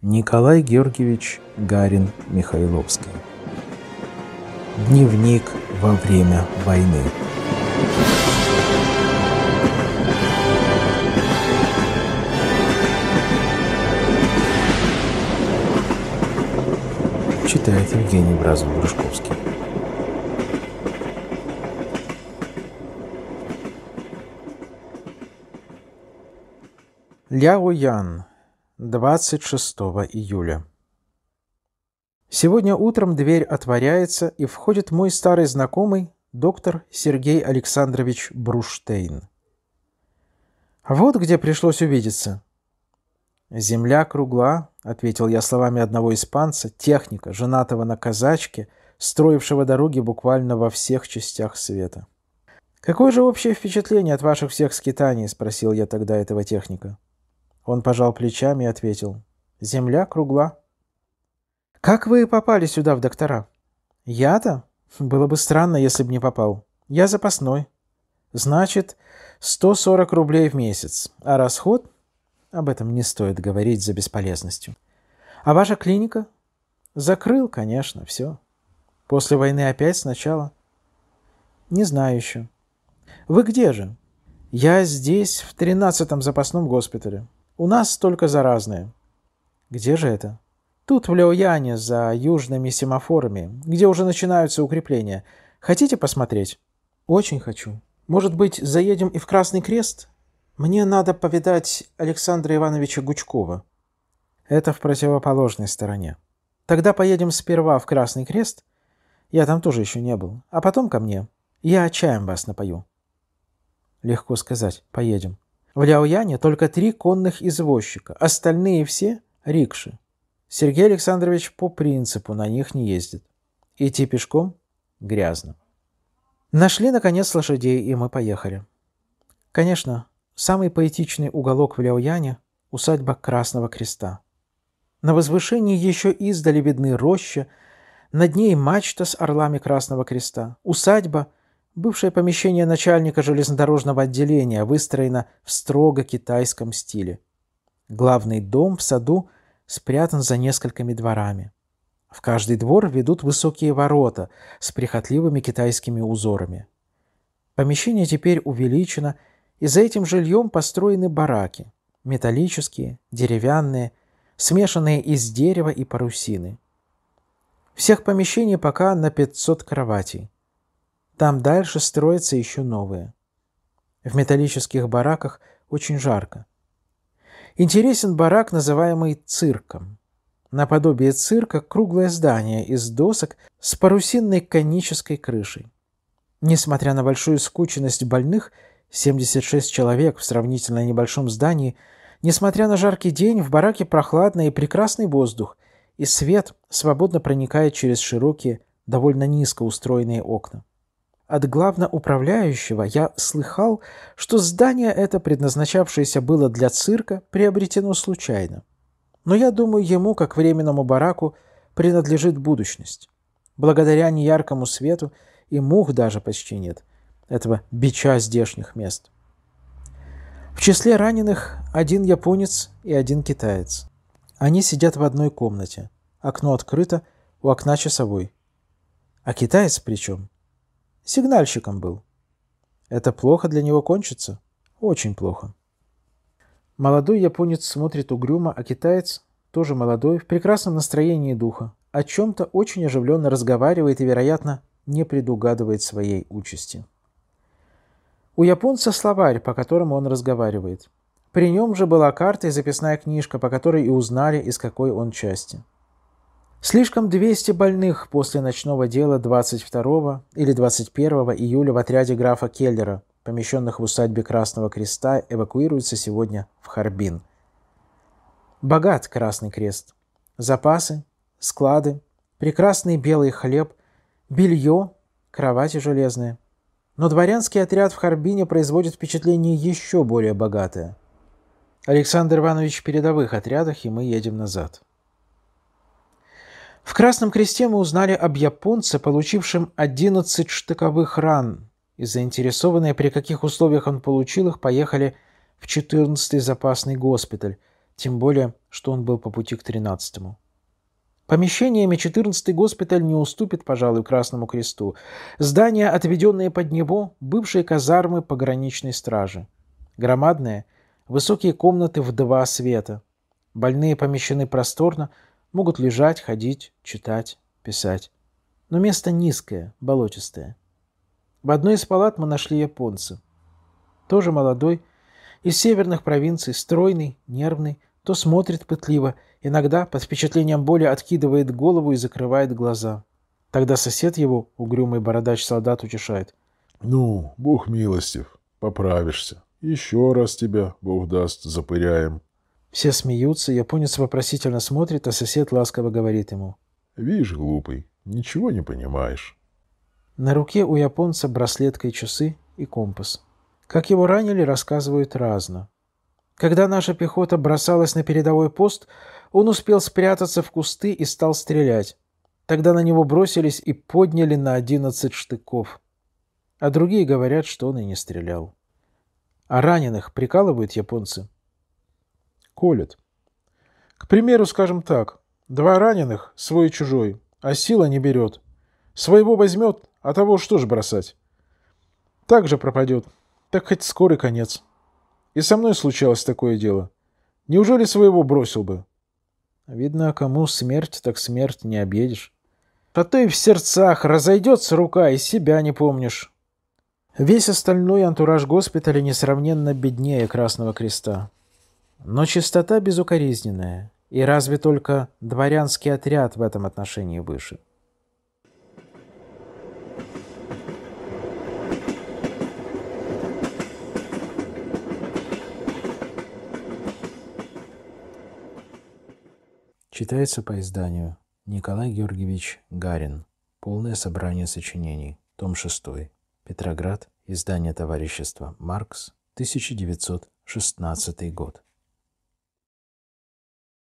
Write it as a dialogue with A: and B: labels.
A: Николай Георгиевич Гарин Михайловский. Дневник во время войны. Читает Евгений Бразов-Грушковский. Ляо Ян 26 июля. Сегодня утром дверь отворяется, и входит мой старый знакомый, доктор Сергей Александрович Бруштейн. Вот где пришлось увидеться. «Земля кругла», — ответил я словами одного испанца, техника, женатого на казачке, строившего дороги буквально во всех частях света. «Какое же общее впечатление от ваших всех скитаний?» — спросил я тогда этого техника. Он пожал плечами и ответил. «Земля кругла». «Как вы попали сюда, в доктора?» «Я-то? Было бы странно, если бы не попал. Я запасной. Значит, 140 рублей в месяц. А расход? Об этом не стоит говорить за бесполезностью. А ваша клиника? Закрыл, конечно, все. После войны опять сначала? Не знаю еще. Вы где же? Я здесь, в 13-м запасном госпитале. У нас только заразные. Где же это? Тут, в Леояне, за южными семафорами, где уже начинаются укрепления. Хотите посмотреть? Очень хочу. Может быть, заедем и в Красный Крест? Мне надо повидать Александра Ивановича Гучкова. Это в противоположной стороне. Тогда поедем сперва в Красный Крест. Я там тоже еще не был. А потом ко мне. Я чаем вас напою. Легко сказать. Поедем. В Ляояне только три конных извозчика, остальные все – рикши. Сергей Александрович по принципу на них не ездит. Идти пешком – грязно. Нашли, наконец, лошадей, и мы поехали. Конечно, самый поэтичный уголок в Ляояне – усадьба Красного Креста. На возвышении еще издали видны рощи, над ней мачта с орлами Красного Креста, усадьба – Бывшее помещение начальника железнодорожного отделения выстроено в строго китайском стиле. Главный дом в саду спрятан за несколькими дворами. В каждый двор ведут высокие ворота с прихотливыми китайскими узорами. Помещение теперь увеличено, и за этим жильем построены бараки – металлические, деревянные, смешанные из дерева и парусины. Всех помещений пока на 500 кроватей – там дальше строятся еще новые. В металлических бараках очень жарко. Интересен барак, называемый цирком. Наподобие цирка круглое здание из досок с парусинной конической крышей. Несмотря на большую скученность больных, 76 человек в сравнительно небольшом здании, несмотря на жаркий день, в бараке прохладно и прекрасный воздух, и свет свободно проникает через широкие, довольно низко устроенные окна. От главноуправляющего я слыхал, что здание это, предназначавшееся было для цирка, приобретено случайно. Но я думаю, ему, как временному бараку, принадлежит будущность. Благодаря неяркому свету и мух даже почти нет, этого бича здешних мест. В числе раненых один японец и один китаец. Они сидят в одной комнате. Окно открыто, у окна часовой. А китаец причем? Сигнальщиком был. Это плохо для него кончится. Очень плохо. Молодой японец смотрит угрюмо, а китаец, тоже молодой, в прекрасном настроении духа, о чем-то очень оживленно разговаривает и, вероятно, не предугадывает своей участи. У японца словарь, по которому он разговаривает. При нем же была карта и записная книжка, по которой и узнали, из какой он части. Слишком 200 больных после ночного дела 22 или 21 июля в отряде графа Келлера, помещенных в усадьбе Красного Креста, эвакуируются сегодня в Харбин. Богат Красный Крест. Запасы, склады, прекрасный белый хлеб, белье, кровати железные. Но дворянский отряд в Харбине производит впечатление еще более богатое. Александр Иванович в передовых отрядах, и мы едем назад. В Красном Кресте мы узнали об японце, получившем 11 штыковых ран, и заинтересованные, при каких условиях он получил их, поехали в 14-й запасный госпиталь, тем более, что он был по пути к 13-му. Помещениями 14-й госпиталь не уступит, пожалуй, Красному Кресту. Здания, отведенные под него, бывшие казармы пограничной стражи. Громадные, высокие комнаты в два света. Больные помещены просторно, Могут лежать, ходить, читать, писать. Но место низкое, болотистое. В одной из палат мы нашли японца. Тоже молодой, из северных провинций, стройный, нервный, то смотрит пытливо, иногда под впечатлением боли откидывает голову и закрывает глаза. Тогда сосед его, угрюмый бородач-солдат, утешает. «Ну, бог милостив, поправишься. Еще раз тебя, бог даст, запыряем». Все смеются, японец вопросительно смотрит, а сосед ласково говорит ему. «Видишь, глупый, ничего не понимаешь». На руке у японца браслетка и часы и компас. Как его ранили, рассказывают разно. Когда наша пехота бросалась на передовой пост, он успел спрятаться в кусты и стал стрелять. Тогда на него бросились и подняли на одиннадцать штыков. А другие говорят, что он и не стрелял. А раненых прикалывают японцы – колет. К примеру, скажем так, два раненых, свой и чужой, а сила не берет. Своего возьмет, а того что ж бросать? Так же пропадет, так хоть скорый конец. И со мной случалось такое дело. Неужели своего бросил бы? Видно, кому смерть, так смерть не объедешь. А ты в сердцах разойдется рука, и себя не помнишь. Весь остальной антураж госпиталя несравненно беднее Красного Креста. Но чистота безукоризненная, и разве только дворянский отряд в этом отношении выше. Читается по изданию Николай Георгиевич Гарин. Полное собрание сочинений. Том 6. Петроград. Издание товарищества «Маркс», 1916 год.